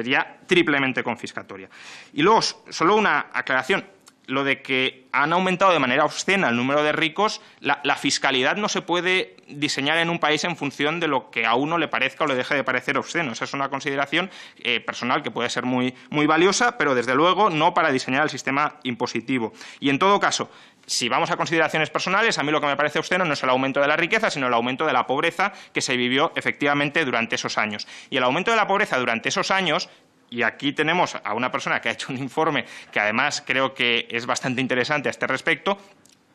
sería triplemente confiscatoria. Y luego, solo una aclaración, lo de que han aumentado de manera obscena el número de ricos, la, fiscalidad no se puede diseñar en un país en función de lo que a uno le parezca o le deje de parecer obsceno. Esa es una consideración eh, personal que puede ser muy, muy valiosa, pero desde luego no para diseñar el sistema impositivo. Y en todo caso, si vamos a consideraciones personales, a mí lo que me parece obsceno no es el aumento de la riqueza, sino el aumento de la pobreza que se vivió efectivamente durante esos años. Y el aumento de la pobreza durante esos años y aquí tenemos a una persona que ha hecho un informe que además creo que es bastante interesante a este respecto,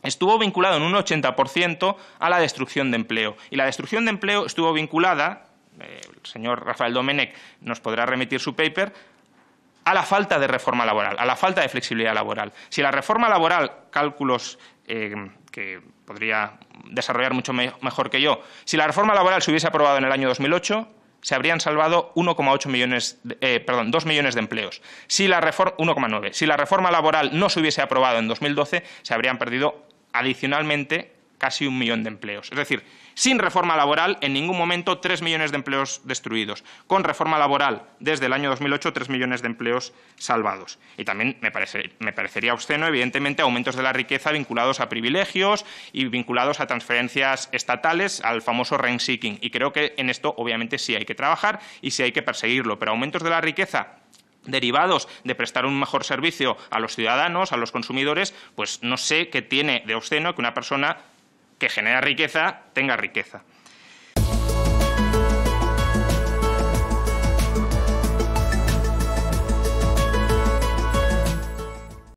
estuvo vinculado en un 80% a la destrucción de empleo. Y la destrucción de empleo estuvo vinculada, eh, el señor Rafael Domenech nos podrá remitir su paper, a la falta de reforma laboral, a la falta de flexibilidad laboral. Si la reforma laboral, cálculos eh, que podría desarrollar mucho mejor que yo, si la reforma laboral se hubiese aprobado en el año 2008, se habrían salvado 1,8 millones, eh, perdón, 2 millones de empleos. Si la reforma, 1,9. Si la reforma laboral no se hubiese aprobado en 2012, se habrían perdido adicionalmente casi un millón de empleos. Es decir, sin reforma laboral, en ningún momento tres millones de empleos destruidos. Con reforma laboral, desde el año 2008, tres millones de empleos salvados. Y también me, parece, me parecería obsceno, evidentemente, aumentos de la riqueza vinculados a privilegios y vinculados a transferencias estatales, al famoso rent seeking. Y creo que en esto, obviamente, sí hay que trabajar y sí hay que perseguirlo. Pero aumentos de la riqueza derivados de prestar un mejor servicio a los ciudadanos, a los consumidores, pues no sé qué tiene de obsceno que una persona que genera riqueza tenga riqueza.